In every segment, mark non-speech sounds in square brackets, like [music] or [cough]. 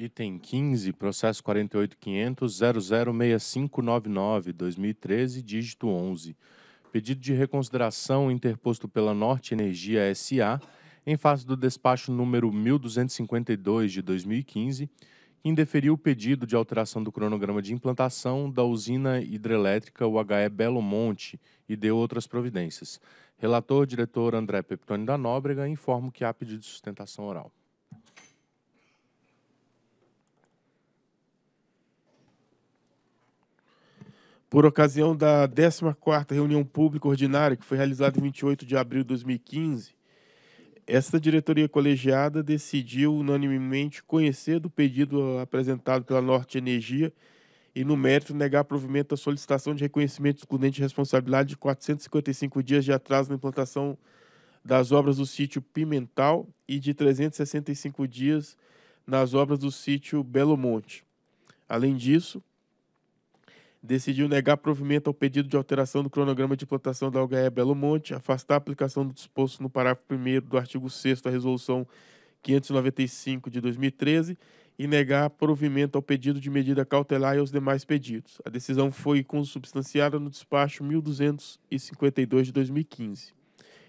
Item 15, processo 48.500.006599-2013, dígito 11. Pedido de reconsideração interposto pela Norte Energia SA em face do despacho número 1252 de 2015, que indeferiu o pedido de alteração do cronograma de implantação da usina hidrelétrica UHE Belo Monte e deu outras providências. Relator, diretor André Peptoni da Nóbrega, informo que há pedido de sustentação oral. Por ocasião da 14ª reunião pública ordinária, que foi realizada em 28 de abril de 2015, esta diretoria colegiada decidiu unanimemente conhecer do pedido apresentado pela Norte Energia e, no mérito, negar provimento à solicitação de reconhecimento excludente de responsabilidade de 455 dias de atraso na implantação das obras do sítio Pimental e de 365 dias nas obras do sítio Belo Monte. Além disso, decidiu negar provimento ao pedido de alteração do cronograma de plantação da UGE Belo Monte, afastar a aplicação do disposto no parágrafo 1 do artigo 6 da Resolução 595 de 2013 e negar provimento ao pedido de medida cautelar e aos demais pedidos. A decisão foi consubstanciada no despacho 1252 de 2015.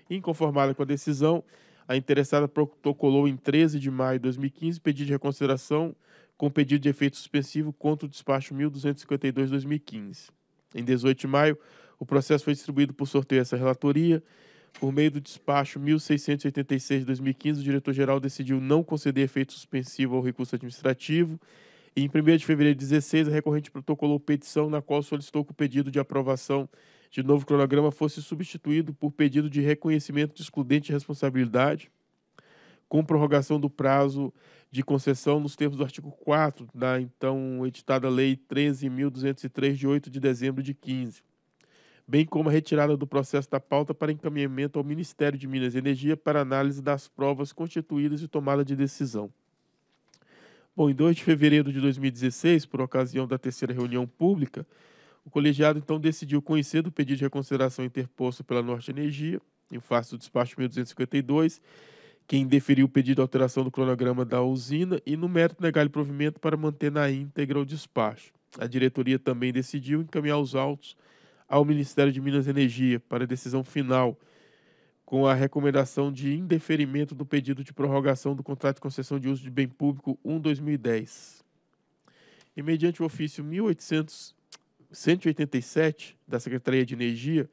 Inconformada com a decisão, a interessada protocolou em 13 de maio de 2015 pedido de reconsideração com pedido de efeito suspensivo contra o despacho 1252-2015. Em 18 de maio, o processo foi distribuído por sorteio a essa relatoria. Por meio do despacho 1686-2015, o diretor-geral decidiu não conceder efeito suspensivo ao recurso administrativo. E em 1 de fevereiro de 16, a recorrente protocolou petição na qual solicitou que o pedido de aprovação de novo cronograma fosse substituído por pedido de reconhecimento de excludente de responsabilidade com prorrogação do prazo de concessão nos termos do artigo 4 da então editada Lei 13.203, de 8 de dezembro de 15, bem como a retirada do processo da pauta para encaminhamento ao Ministério de Minas e Energia para análise das provas constituídas e tomada de decisão. Bom, em 2 de fevereiro de 2016, por ocasião da terceira reunião pública, o colegiado então decidiu conhecer do pedido de reconsideração interposto pela Norte Energia, em face do despacho 1252, quem deferiu o pedido de alteração do cronograma da usina e, no mérito, negar o provimento para manter na íntegra o despacho. A diretoria também decidiu encaminhar os autos ao Ministério de Minas e Energia para decisão final, com a recomendação de indeferimento do pedido de prorrogação do contrato de concessão de uso de bem público 1-2010. E mediante o ofício 187 da Secretaria de Energia,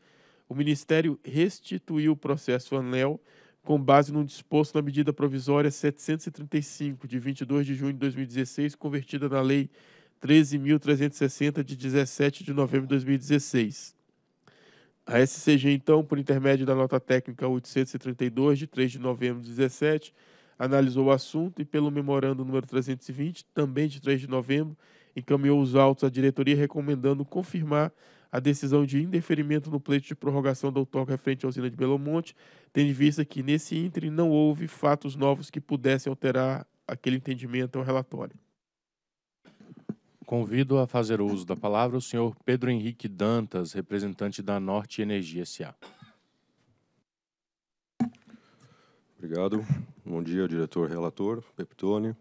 o Ministério restituiu o processo ANEL com base no disposto na medida provisória 735, de 22 de junho de 2016, convertida na Lei 13.360, de 17 de novembro de 2016. A SCG, então, por intermédio da nota técnica 832, de 3 de novembro de 2017, analisou o assunto e, pelo memorando número 320, também de 3 de novembro, encaminhou os autos à diretoria recomendando confirmar a decisão de indeferimento no pleito de prorrogação da outorga frente à usina de Belo Monte, tendo em vista que nesse ínterim não houve fatos novos que pudessem alterar aquele entendimento ao relatório. Convido a fazer uso da palavra o senhor Pedro Henrique Dantas, representante da Norte Energia SA. Obrigado. Bom dia, diretor relator, Peptone,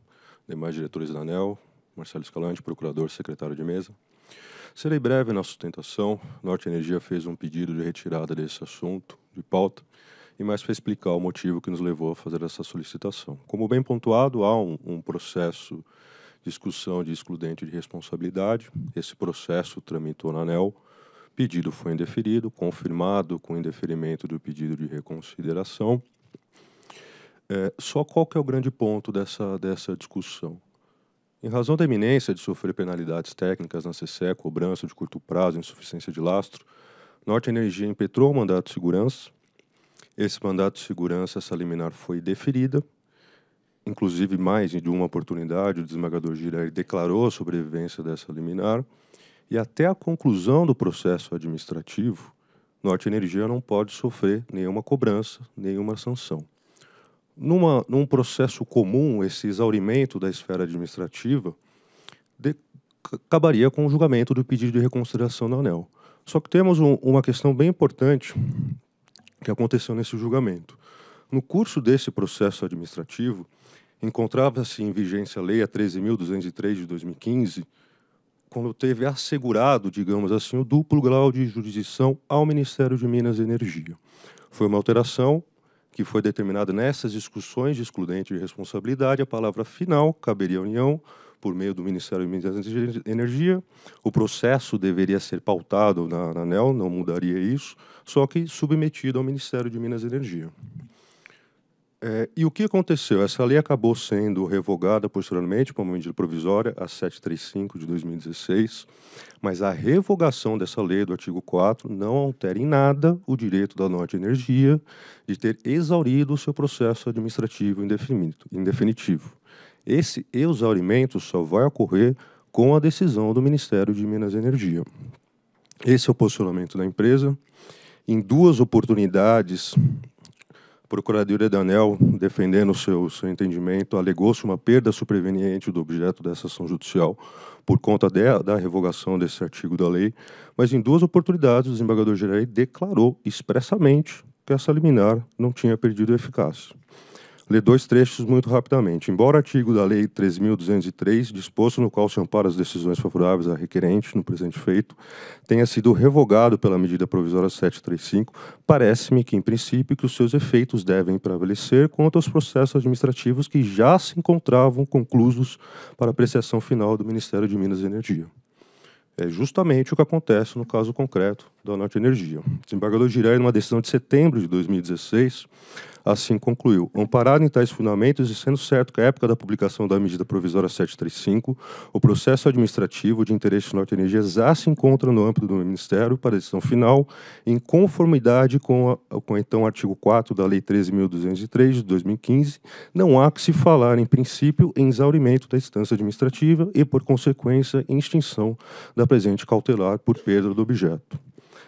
demais diretores da ANEL, Marcelo Escalante, procurador secretário de mesa. Serei breve na sustentação. Norte Energia fez um pedido de retirada desse assunto de pauta e mais para explicar o motivo que nos levou a fazer essa solicitação. Como bem pontuado, há um, um processo de discussão de excludente de responsabilidade. Esse processo tramitou na ANEL. Pedido foi indeferido, confirmado com indeferimento do pedido de reconsideração. É, só qual que é o grande ponto dessa, dessa discussão? Em razão da iminência de sofrer penalidades técnicas na CCE, cobrança de curto prazo, insuficiência de lastro, Norte Energia impetrou o mandato de segurança. Esse mandato de segurança, essa liminar foi deferida. Inclusive, mais de uma oportunidade, o desembargador Girair declarou a sobrevivência dessa liminar. E até a conclusão do processo administrativo, Norte Energia não pode sofrer nenhuma cobrança, nenhuma sanção. Numa, num processo comum, esse exaurimento da esfera administrativa de, acabaria com o julgamento do pedido de reconsideração da ANEL. Só que temos um, uma questão bem importante que aconteceu nesse julgamento. No curso desse processo administrativo, encontrava-se em vigência a Lei a 13.203 de 2015, quando teve assegurado, digamos assim, o duplo grau de jurisdição ao Ministério de Minas e Energia. Foi uma alteração que foi determinado nessas discussões de excludente de responsabilidade, a palavra final caberia à União por meio do Ministério de Minas e Energia. O processo deveria ser pautado na, na ANEL, não mudaria isso, só que submetido ao Ministério de Minas e Energia. É, e o que aconteceu? Essa lei acabou sendo revogada posteriormente por uma medida provisória, a 735 de 2016, mas a revogação dessa lei do artigo 4 não altera em nada o direito da Norte Energia de ter exaurido o seu processo administrativo indefinitivo. Esse exaurimento só vai ocorrer com a decisão do Ministério de Minas e Energia. Esse é o posicionamento da empresa. Em duas oportunidades, a Procuradoria da ANEL, defendendo o seu, seu entendimento, alegou-se uma perda superveniente do objeto dessa ação judicial por conta de, da revogação desse artigo da lei, mas em duas oportunidades o desembargador-geral declarou expressamente que essa liminar não tinha perdido eficácia ler dois trechos muito rapidamente. Embora artigo da Lei 3.203, disposto no qual se ampara as decisões favoráveis a requerente no presente feito, tenha sido revogado pela medida provisória 735, parece-me que, em princípio, que os seus efeitos devem prevalecer quanto aos processos administrativos que já se encontravam conclusos para apreciação final do Ministério de Minas e Energia. É justamente o que acontece no caso concreto da Norte Energia. O desembargador Girardi, numa decisão de setembro de 2016, Assim concluiu. Amparado em tais fundamentos e sendo certo que à época da publicação da medida provisória 735, o processo administrativo de interesse Norte Energia já se encontra no âmbito do Ministério para decisão final, em conformidade com, a, com então artigo 4 da Lei 13.203 de 2015, não há que se falar, em princípio, em exaurimento da instância administrativa e, por consequência, em extinção da presente cautelar por perda do objeto.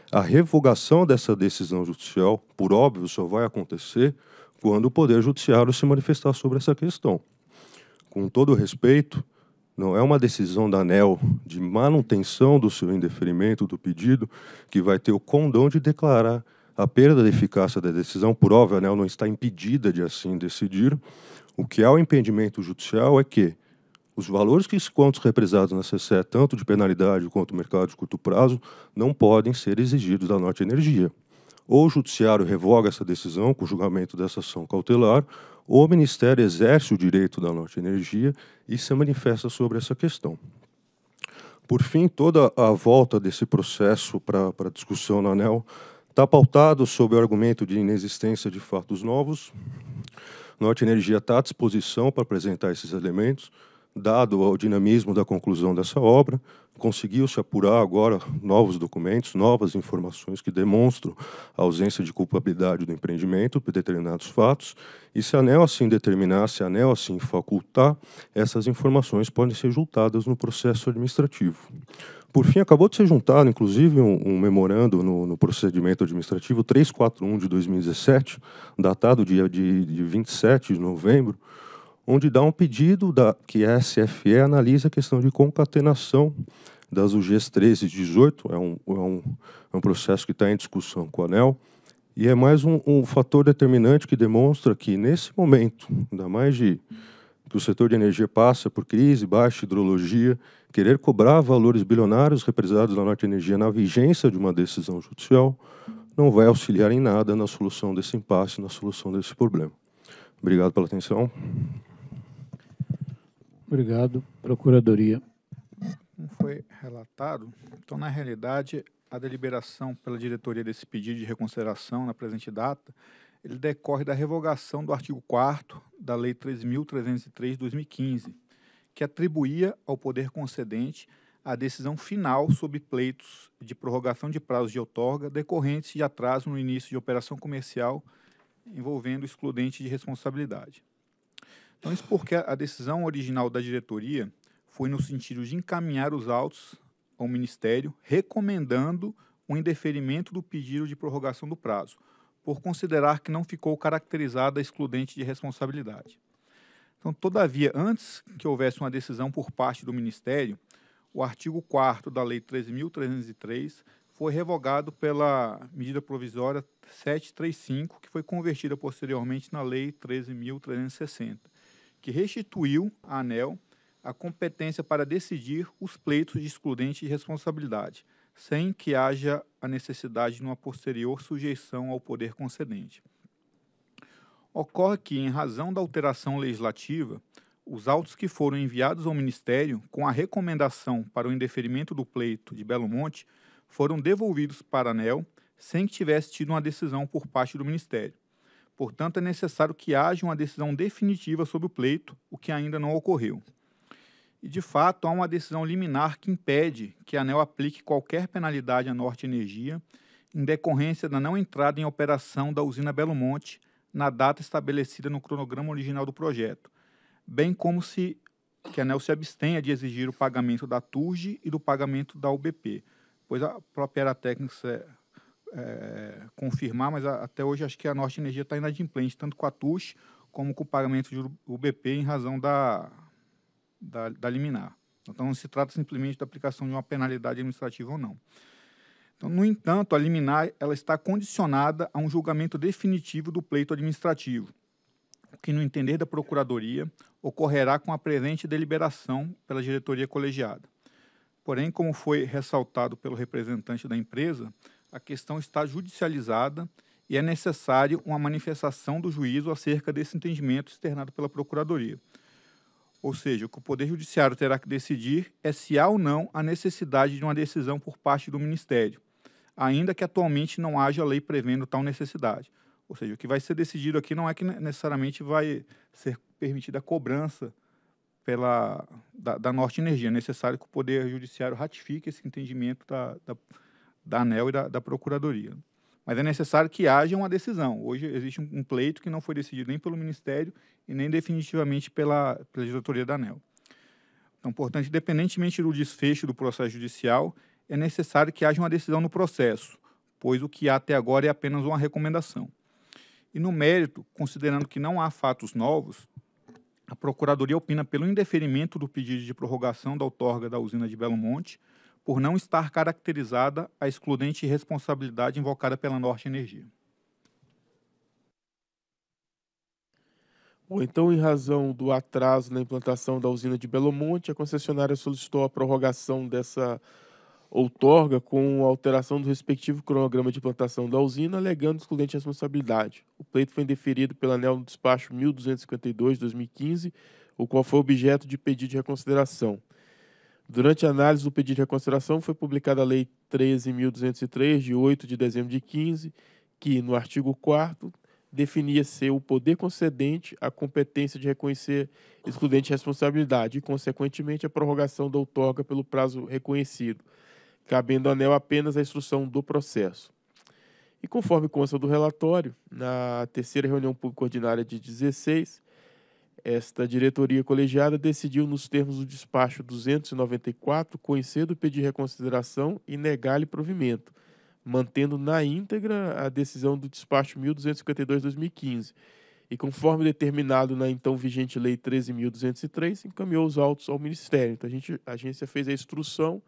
A revogação dessa decisão judicial, por óbvio, só vai acontecer quando o Poder Judiciário se manifestar sobre essa questão. Com todo respeito, não é uma decisão da ANEL de manutenção do seu indeferimento do pedido que vai ter o condão de declarar a perda da eficácia da decisão. Por óbvio, a ANEL não está impedida de assim decidir. O que há o impedimento judicial é que os valores que quantos represados na CCE, tanto de penalidade quanto mercado de curto prazo, não podem ser exigidos da Norte Energia. Ou o Judiciário revoga essa decisão com o julgamento dessa ação cautelar, ou o Ministério exerce o direito da Norte Energia e se manifesta sobre essa questão. Por fim, toda a volta desse processo para a discussão na ANEL está pautado sob o argumento de inexistência de fatos novos. Norte Energia está à disposição para apresentar esses elementos, dado ao dinamismo da conclusão dessa obra, conseguiu-se apurar agora novos documentos, novas informações que demonstram a ausência de culpabilidade do empreendimento por determinados fatos, e se a ANEL assim determinar, se a ANEL assim facultar, essas informações podem ser juntadas no processo administrativo. Por fim, acabou de ser juntado, inclusive, um, um memorando no, no, procedimento administrativo 341 de 2017, datado dia de, de 27 de novembro, onde dá um pedido da, que a SFE analisa a questão de concatenação das UGs 13 e 18, é um, é um, é um processo que está em discussão com a ANEL, e é mais um, um, fator determinante que demonstra que, nesse momento, ainda mais de, que o setor de energia passa por crise, baixa hidrologia, querer cobrar valores bilionários represados na Norte Energia na vigência de uma decisão judicial não vai auxiliar em nada na solução desse impasse, na solução desse problema. Obrigado pela atenção. Obrigado. Procuradoria. Como foi relatado, então, na realidade, a deliberação pela diretoria desse pedido de reconsideração na presente data, ele decorre da revogação do artigo 4 da Lei 3.303 de 2015, que atribuía ao poder concedente a decisão final sobre pleitos de prorrogação de prazos de outorga decorrentes de atraso no início de operação comercial envolvendo excludente de responsabilidade. Então, isso porque a decisão original da diretoria foi no sentido de encaminhar os autos ao Ministério, recomendando o indeferimento do pedido de prorrogação do prazo, por considerar que não ficou caracterizada a excludente de responsabilidade. Então, todavia, antes que houvesse uma decisão por parte do Ministério, o artigo 4 da Lei 13.303 foi revogado pela medida provisória 735, que foi convertida posteriormente na Lei 13.360 que restituiu à ANEL a competência para decidir os pleitos de excludente de responsabilidade, sem que haja a necessidade de uma posterior sujeição ao poder concedente. Ocorre que, em razão da alteração legislativa, os autos que foram enviados ao Ministério com a recomendação para o indeferimento do pleito de Belo Monte foram devolvidos para a ANEL sem que tivesse tido uma decisão por parte do Ministério. Portanto, é necessário que haja uma decisão definitiva sobre o pleito, o que ainda não ocorreu. E, de fato, há uma decisão liminar que impede que a ANEL aplique qualquer penalidade à Norte Energia em decorrência da não entrada em operação da usina Belo Monte na data estabelecida no cronograma original do projeto, bem como se que a ANEL se abstenha de exigir o pagamento da TURG e do pagamento da UBP, pois a própria era técnica é, confirmar, mas a, até hoje acho que a Norte Energia está inadimplente, tanto com a TUS como com o pagamento de UBP em razão da, da, da liminar. Então, não se trata simplesmente da aplicação de uma penalidade administrativa ou não. Então, no entanto, a liminar ela está condicionada a um julgamento definitivo do pleito administrativo, o que, no entender da Procuradoria, ocorrerá com a presente deliberação pela diretoria colegiada. Porém, como foi ressaltado pelo representante da empresa, a questão está judicializada e é necessário uma manifestação do juízo acerca desse entendimento externado pela Procuradoria. Ou seja, o que o Poder Judiciário terá que decidir é se há ou não a necessidade de uma decisão por parte do Ministério, ainda que atualmente não haja lei prevendo tal necessidade. Ou seja, o que vai ser decidido aqui não é que necessariamente vai ser permitida a cobrança pela, da, da Norte Energia. É necessário que o Poder Judiciário ratifique esse entendimento da, da da ANEL e da, da Procuradoria. Mas é necessário que haja uma decisão. Hoje existe um pleito que não foi decidido nem pelo Ministério e nem definitivamente pela, pela da ANEL. Então, portanto, independentemente do desfecho do processo judicial, é necessário que haja uma decisão no processo, pois o que há até agora é apenas uma recomendação. E no mérito, considerando que não há fatos novos, a Procuradoria opina pelo indeferimento do pedido de prorrogação da outorga da usina de Belo Monte, por não estar caracterizada a excludente responsabilidade invocada pela Norte Energia. Bom, então, em razão do atraso na implantação da usina de Belo Monte, a concessionária solicitou a prorrogação dessa outorga com alteração do respectivo cronograma de implantação da usina, alegando excludente responsabilidade. O pleito foi indeferido pela ANEL no despacho 1252-2015, o qual foi objeto de pedido de reconsideração. Durante a análise do pedido de reconsideração, foi publicada a Lei 13.203, de 8 de dezembro de 15, que, no artigo 4 definia ser o poder concedente a competência de reconhecer excludente responsabilidade e, consequentemente, a prorrogação da outorga pelo prazo reconhecido, cabendo ao ANEL apenas a instrução do processo. E conforme consta do relatório, na terceira reunião pública ordinária de 16, esta diretoria colegiada decidiu, nos termos do despacho 294, conhecer do de reconsideração e negar-lhe provimento, mantendo na íntegra a decisão do despacho 1252-2015 e, conforme determinado na então vigente Lei 13.203, encaminhou os autos ao Ministério. Então, a, gente, a agência fez a instrução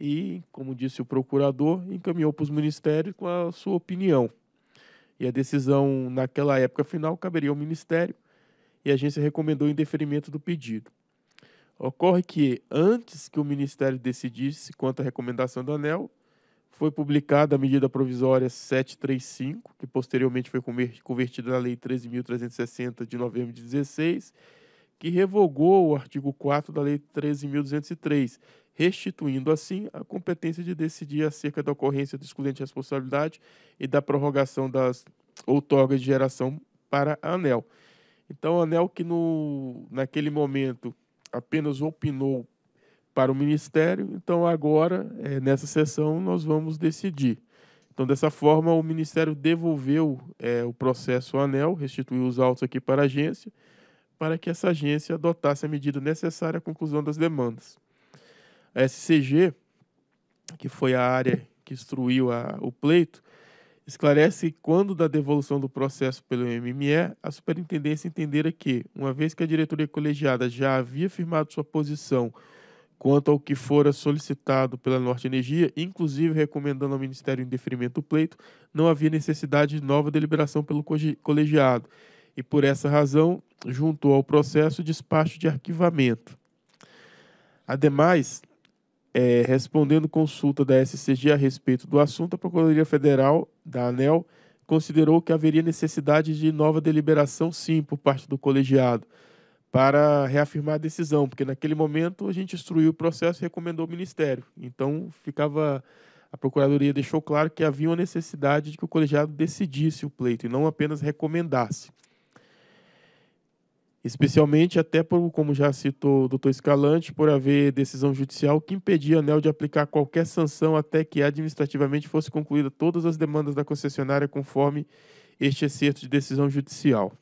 e, como disse o procurador, encaminhou para os ministérios com a sua opinião. E a decisão, naquela época final, caberia ao Ministério e a agência recomendou o indeferimento do pedido. Ocorre que, antes que o Ministério decidisse quanto à recomendação do ANEL, foi publicada a medida provisória 735, que posteriormente foi convertida na Lei 13.360 de novembro de 16, que revogou o artigo 4 da Lei 13.203, restituindo assim a competência de decidir acerca da ocorrência do excludente de responsabilidade e da prorrogação das outorgas de geração para a ANEL. Então, Anel, que no, naquele momento apenas opinou para o Ministério, então agora, é, nessa sessão, nós vamos decidir. Então, dessa forma, o Ministério devolveu é, o processo ao ANEL, restituiu os autos aqui para a agência, para que essa agência adotasse a medida necessária à conclusão das demandas. A SCG, que foi a área que instruiu a, o pleito, esclarece quando da devolução do processo pelo MME, a superintendência entendera que, uma vez que a diretoria colegiada já havia firmado sua posição quanto ao que fora solicitado pela Norte Energia, inclusive recomendando ao Ministério em deferimento do pleito, não havia necessidade de nova deliberação pelo colegiado e, por essa razão, juntou ao processo despacho de arquivamento. Ademais, é, respondendo consulta da SCG a respeito do assunto, a Procuradoria Federal da ANEL considerou que haveria necessidade de nova deliberação, sim, por parte do colegiado, para reafirmar a decisão, porque naquele momento a gente instruiu o processo e recomendou o Ministério. Então, ficava. A Procuradoria deixou claro que havia uma necessidade de que o colegiado decidisse o pleito e não apenas recomendasse especialmente até por, como já citou o doutor Escalante, por haver decisão judicial que impedia a ANEL de aplicar qualquer sanção até que administrativamente fosse concluída todas as demandas da concessionária conforme este excerto de decisão judicial.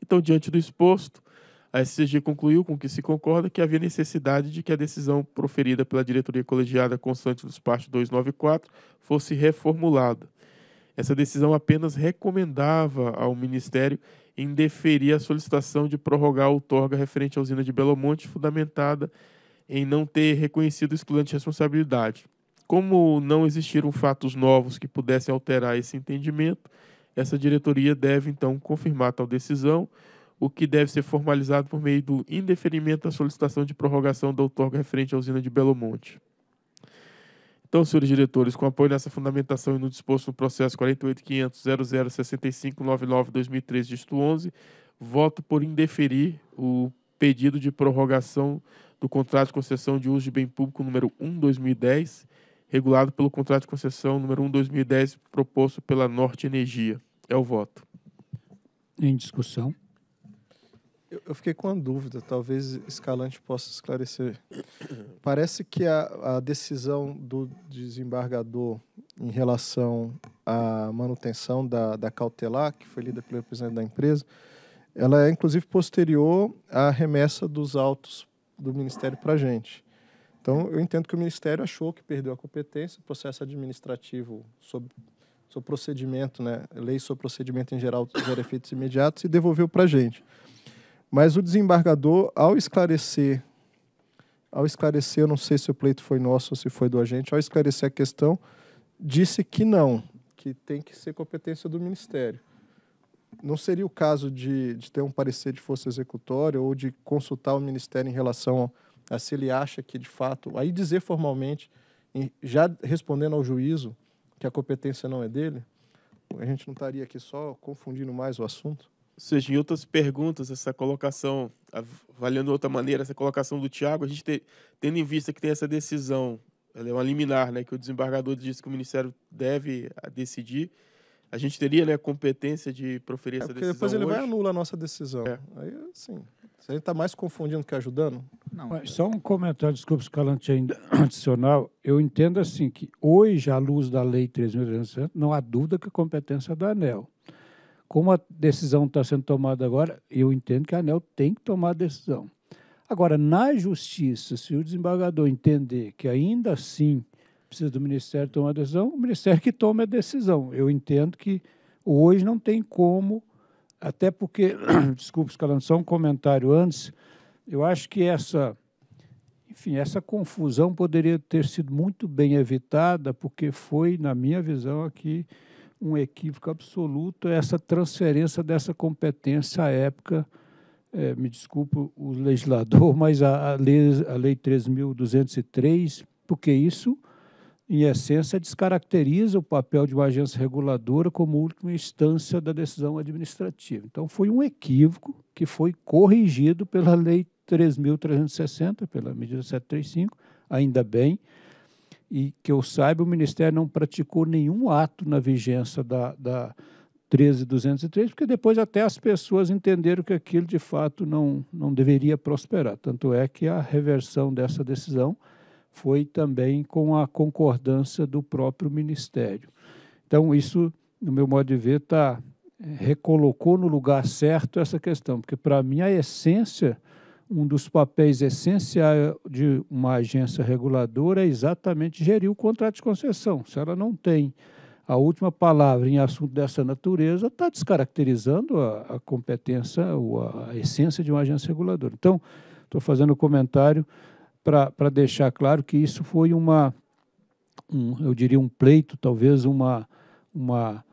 Então, diante do exposto, a SCG concluiu com que se concorda que havia necessidade de que a decisão proferida pela diretoria colegiada constante dos partes 294 fosse reformulada, essa decisão apenas recomendava ao Ministério indeferir a solicitação de prorrogar a outorga referente à usina de Belo Monte, fundamentada em não ter reconhecido o excludente responsabilidade. Como não existiram fatos novos que pudessem alterar esse entendimento, essa diretoria deve então confirmar tal decisão, o que deve ser formalizado por meio do indeferimento da solicitação de prorrogação da outorga referente à usina de Belo Monte. Então, senhores diretores, com apoio nessa fundamentação e no disposto no processo 48.500.006599/2013, disto 11, voto por indeferir o pedido de prorrogação do contrato de concessão de uso de bem público número 1/2010, regulado pelo contrato de concessão número 1/2010 proposto pela Norte Energia. É o voto. Em discussão. Eu fiquei com uma dúvida, talvez Escalante possa esclarecer. Parece que a, a decisão do desembargador em relação à manutenção da, da cautelar, que foi lida pelo representante da empresa, ela é inclusive posterior à remessa dos autos do Ministério para a gente. Então, eu entendo que o Ministério achou que perdeu a competência, o processo administrativo sobre seu procedimento, né, lei sobre procedimento em geral gera efeitos imediatos e devolveu para a gente. Mas o desembargador, ao esclarecer, ao esclarecer, eu não sei se o pleito foi nosso ou se foi do agente, ao esclarecer a questão, disse que não, que tem que ser competência do Ministério. Não seria o caso de, de ter um parecer de força executória ou de consultar o Ministério em relação a, a se ele acha que, de fato, aí dizer formalmente, já respondendo ao juízo, que a competência não é dele? A gente não estaria aqui só confundindo mais o assunto? em outras perguntas, essa colocação, avaliando de outra maneira, essa colocação do Tiago, a gente te, tendo em vista que tem essa decisão, ela é uma liminar, né, que o desembargador disse que o Ministério deve ah, decidir, a gente teria né, competência de proferir é essa decisão. Depois ele hoje. vai anular a nossa decisão. É. Aí, assim, a gente está mais confundindo que ajudando. Não. É. só um comentário, desculpa, escalante é ainda [coughs] adicional. Eu entendo assim que hoje, à luz da Lei 3.300, não há dúvida que a competência é da ANEL como a decisão está sendo tomada agora, eu entendo que a ANEL tem que tomar a decisão. Agora, na justiça, se o desembargador entender que ainda assim precisa do Ministério tomar a decisão, o Ministério que tome a decisão. Eu entendo que hoje não tem como, até porque, [clears throat] desculpa, escalando só um comentário antes, eu acho que essa, enfim, essa confusão poderia ter sido muito bem evitada, porque foi, na minha visão, aqui um equívoco absoluto essa transferência dessa competência à época, é, me desculpe o legislador, [laughs] mas a, a Lei, a lei 3.203, porque isso, em essência, descaracteriza o papel de uma agência reguladora como última instância da decisão administrativa. Então, foi um equívoco que foi corrigido pela Lei 3.360, pela medida 735, ainda bem, e que eu saiba, o Ministério não praticou nenhum ato na vigência da, da 13.203, porque depois até as pessoas entenderam que aquilo de fato não, não deveria prosperar. Tanto é que a reversão dessa decisão foi também com a concordância do próprio Ministério. Então, isso, no meu modo de ver, tá, é, recolocou no lugar certo essa questão, porque para mim a essência um dos papéis essenciais de uma agência reguladora é exatamente gerir o contrato de concessão. Se ela não tem a última palavra em assunto dessa natureza, está descaracterizando a, a, competência ou a essência de uma agência reguladora. Então, estou fazendo o comentário para deixar claro que isso foi uma, um, eu diria, um pleito, talvez uma, uma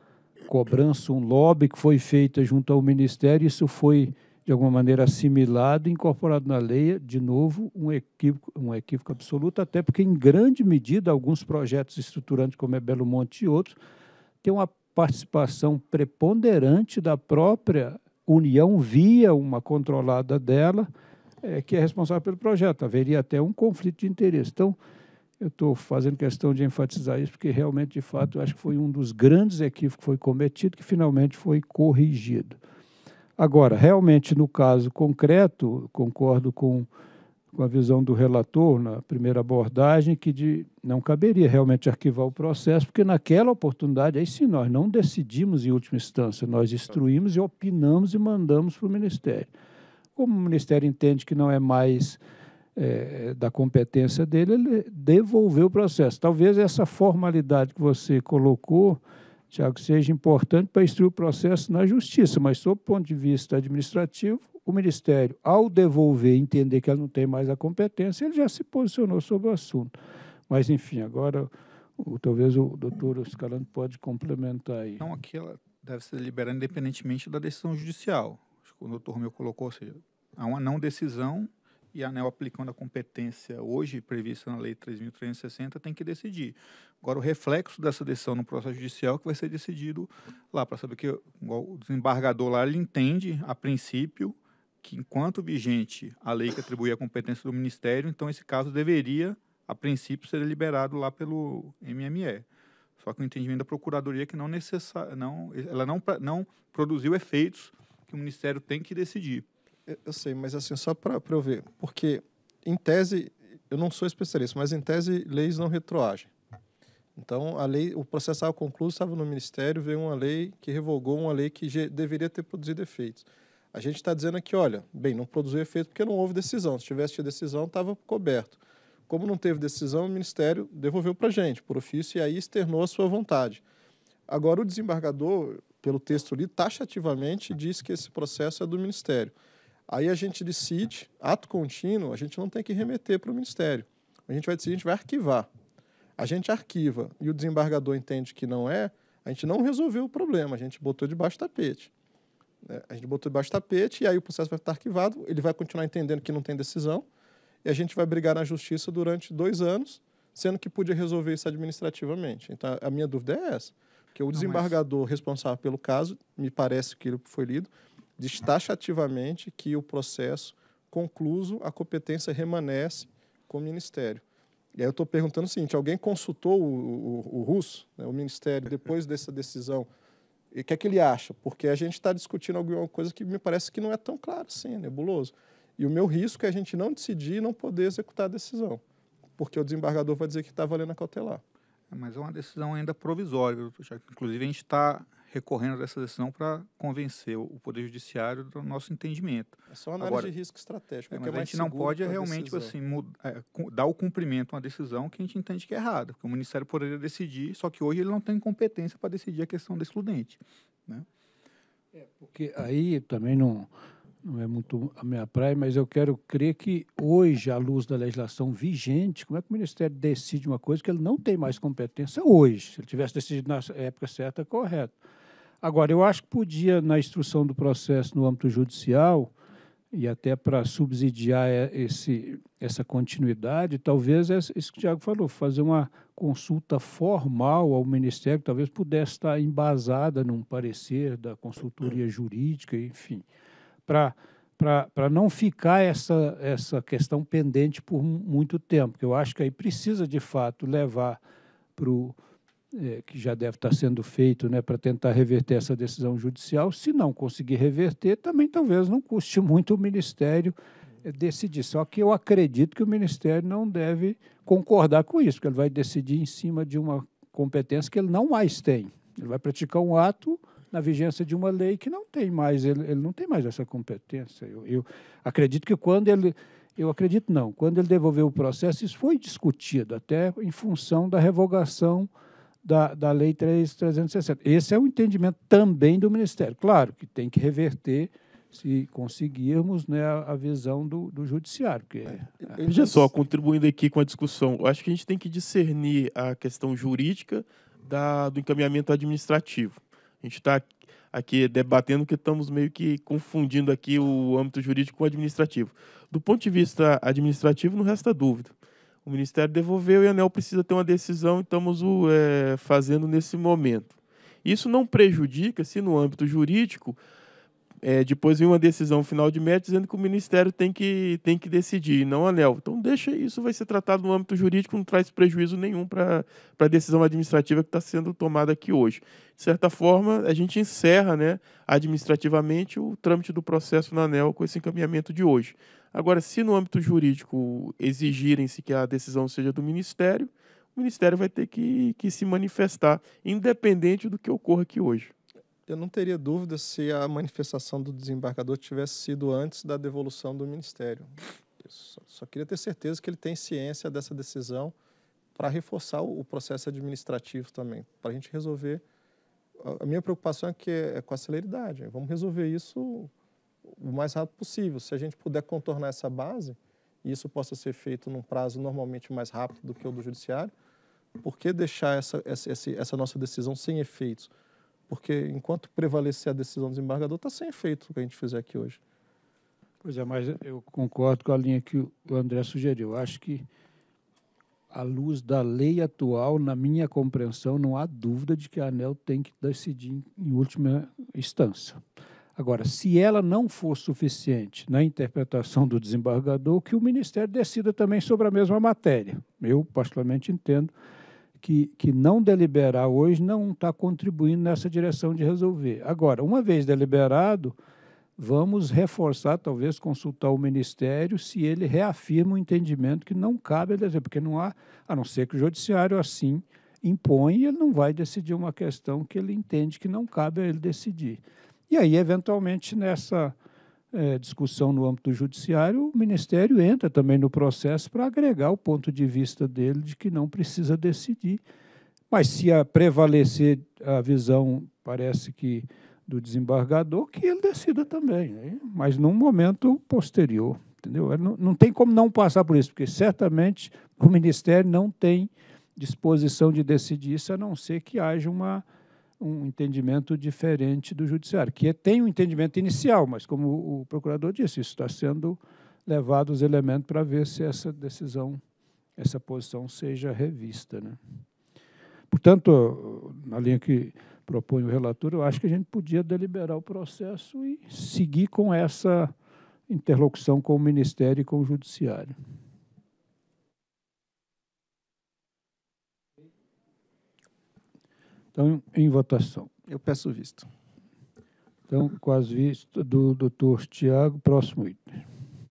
cobrança, um lobby que foi feita junto ao Ministério, isso foi de alguma maneira assimilado, incorporado na lei, de novo, um equívoco, um equívoco absoluto, até porque, em grande medida, alguns projetos estruturantes, como é Belo Monte e outros, têm uma participação preponderante da própria União via uma controlada dela, é, que é responsável pelo projeto. Haveria até um conflito de interesse. Então, eu estou fazendo questão de enfatizar isso, porque realmente, de fato, eu acho que foi um dos grandes equívocos que foi cometido, que finalmente foi corrigido. Agora, realmente, no caso concreto, concordo com, com a visão do relator na primeira abordagem, que de, não caberia realmente arquivar o processo, porque naquela oportunidade, aí sim, nós não decidimos em última instância, nós instruímos e opinamos e mandamos para o Ministério. Como o Ministério entende que não é mais é, da competência dele, ele devolveu o processo. Talvez essa formalidade que você colocou Tiago, seja importante para instruir o processo na justiça, mas, sob o ponto de vista administrativo, o Ministério, ao devolver entender que ela não tem mais a competência, ele já se posicionou sobre o assunto. Mas, enfim, agora o, talvez o doutor Escalante pode complementar aí. Então, aqui ela deve ser liberada independentemente da decisão judicial. Acho que o doutor meu colocou, ou seja, há uma não decisão e a ANEL aplicando a competência hoje prevista na Lei 3.360 tem que decidir. Agora, o reflexo dessa decisão no processo judicial é que vai ser decidido lá, para saber que o desembargador lá ele entende, a princípio, que enquanto vigente a lei que atribui a competência do Ministério, então esse caso deveria, a princípio, ser liberado lá pelo MME. Só que o entendimento da Procuradoria é que não necessa não, ela não, não produziu efeitos que o Ministério tem que decidir. Eu sei, mas assim, só para eu ver, porque em tese, eu não sou especialista, mas em tese, leis não retroagem. Então, a lei, o processo estava concluído, estava no Ministério, veio uma lei que revogou uma lei que deveria ter produzido efeitos. A gente está dizendo aqui, olha, bem, não produziu efeito porque não houve decisão. Se tivesse tido decisão, estava coberto. Como não teve decisão, o Ministério devolveu para a gente, por ofício, e aí externou a sua vontade. Agora, o desembargador, pelo texto ali, taxativamente diz que esse processo é do Ministério. Aí a gente decide, ato contínuo, a gente não tem que remeter para o Ministério. A gente vai decidir, a gente vai arquivar. A gente arquiva e o desembargador entende que não é, a gente não resolveu o problema, a gente botou debaixo do tapete. Né? A gente botou debaixo do tapete e aí o processo vai estar arquivado, ele vai continuar entendendo que não tem decisão e a gente vai brigar na justiça durante dois anos, sendo que podia resolver isso administrativamente. Então, a minha dúvida é essa. que o desembargador não, mas... responsável pelo caso, me parece que ele foi lido, diz ativamente que o processo concluso, a competência remanece com o Ministério. E aí eu estou perguntando o seguinte, alguém consultou o, o, o Russo, né, o Ministério, depois dessa decisão, e o que é que ele acha? Porque a gente está discutindo alguma coisa que me parece que não é tão claro assim, é nebuloso. E o meu risco é a gente não decidir e não poder executar a decisão, porque o desembargador vai dizer que está valendo a cautelar. É, mas é uma decisão ainda provisória, inclusive a gente está recorrendo dessa decisão para convencer o Poder Judiciário do nosso entendimento. É só uma análise Agora, de risco estratégico. É, é, é mas é a gente não pode realmente assim, é, dar o cumprimento a uma decisão que a gente entende que é errada, porque o Ministério poderia decidir, só que hoje ele não tem competência para decidir a questão da excludente. Né? É, porque aí também não não é muito a minha praia, mas eu quero crer que hoje, à luz da legislação vigente, como é que o Ministério decide uma coisa que ele não tem mais competência hoje? Se ele tivesse decidido na época certa, correto. Agora, eu acho que podia, na instrução do processo no âmbito judicial, e até para subsidiar é, esse, essa continuidade, talvez é isso que o Tiago falou, fazer uma consulta formal ao Ministério, que talvez pudesse estar embasada num parecer da consultoria jurídica, enfim para não ficar essa, essa questão pendente por muito tempo. Eu acho que aí precisa, de fato, levar para o. É, que já deve estar sendo feito né, para tentar reverter essa decisão judicial. Se não conseguir reverter, também talvez não custe [laughs] muito o Ministério é, decidir. Só que eu acredito que o Ministério não deve concordar com isso, porque ele vai decidir em cima de uma competência que ele não mais tem. Ele vai praticar um ato na vigência de uma lei que não tem mais, ele, ele não tem mais essa competência. Eu, eu, acredito que quando ele, eu acredito não, quando ele devolveu o processo, isso foi discutido até em função da revogação da, da Lei 3.360. Esse é o entendimento também do Ministério. Claro que tem que reverter se conseguirmos né, a visão do, do judiciário. Porque, é. Veja é, é só, contribuindo aqui com a discussão, acho que a gente tem que discernir a questão jurídica da, do encaminhamento administrativo. A gente está aqui debatendo que estamos meio que confundindo aqui o âmbito jurídico com o administrativo. Do ponto de vista administrativo, não resta dúvida. O Ministério devolveu e a ANEL precisa ter uma decisão e estamos o, é, fazendo nesse momento. Isso não prejudica, se no âmbito jurídico, é, depois vem uma decisão final de médio dizendo que o Ministério tem que, tem que decidir, não a ANEL. Então, deixa isso, vai ser tratado no âmbito jurídico, não traz prejuízo nenhum para a decisão administrativa que está sendo tomada aqui hoje. De certa forma, a gente encerra né, administrativamente o trâmite do processo na ANEL com esse encaminhamento de hoje. Agora, se no âmbito jurídico exigirem-se que a decisão seja do Ministério, o Ministério vai ter que, que se manifestar, independente do que ocorra aqui hoje eu não teria dúvida se a manifestação do desembargador tivesse sido antes da devolução do ministério. Eu só, só queria ter certeza que ele tem ciência dessa decisão para reforçar o, o processo administrativo também, para a gente resolver. A, a minha preocupação é que é, é com a celeridade. Vamos resolver isso o mais rápido possível. Se a gente puder contornar essa base e isso possa ser feito num prazo normalmente mais rápido do que o do judiciário, por que deixar essa, essa, essa nossa decisão sem efeitos? porque enquanto prevalecer a decisão do desembargador, está sem efeito o que a gente fizer aqui hoje. Pois é, mas eu concordo com a linha que o André sugeriu. Acho que, à luz da lei atual, na minha compreensão, não há dúvida de que a ANEL tem que decidir em última instância. Agora, se ela não for suficiente na interpretação do desembargador, que o Ministério decida também sobre a mesma matéria. Eu, particularmente, entendo que, que não deliberar hoje não está contribuindo nessa direção de resolver. Agora, uma vez deliberado, vamos reforçar, talvez consultar o Ministério, se ele reafirma o entendimento que não cabe a dever, porque não há, a não ser que o Judiciário assim impõe, ele não vai decidir uma questão que ele entende que não cabe a ele decidir. E aí, eventualmente, nessa é, discussão no âmbito judiciário, o Ministério entra também no processo para agregar o ponto de vista dele de que não precisa decidir. Mas se a prevalecer a visão, parece que do desembargador, que ele decida também, né? mas num momento posterior. Entendeu? É, não, não tem como não passar por isso, porque certamente o Ministério não tem disposição de decidir isso, a não ser que haja uma um entendimento diferente do judiciário, que tem um entendimento inicial, mas como o procurador disse, isso está sendo levado os elementos para ver se essa decisão, essa posição seja revista. Né? Portanto, na linha que propõe o relator, eu acho que a gente podia deliberar o processo e seguir com essa interlocução com o Ministério e com o Judiciário. Então, em votação. Eu peço visto. Então, com as vistas do doutor Tiago, próximo item.